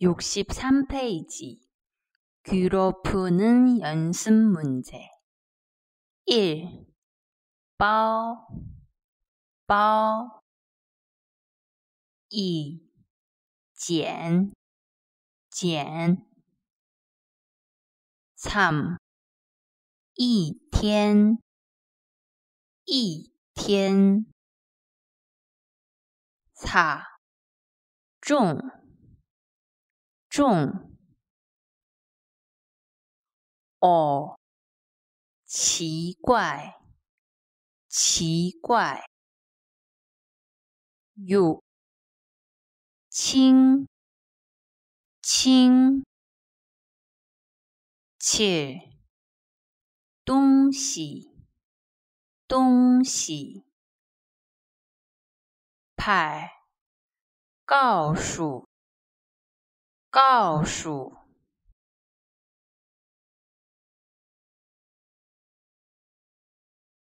63페이지 귀로 푸는 연습 문제 1. 包,包 2. 剪,剪 3. 一天,一天 4. 重重，哦，奇怪，奇怪，有，轻，轻，切，东西，东西，派，告诉。告诉。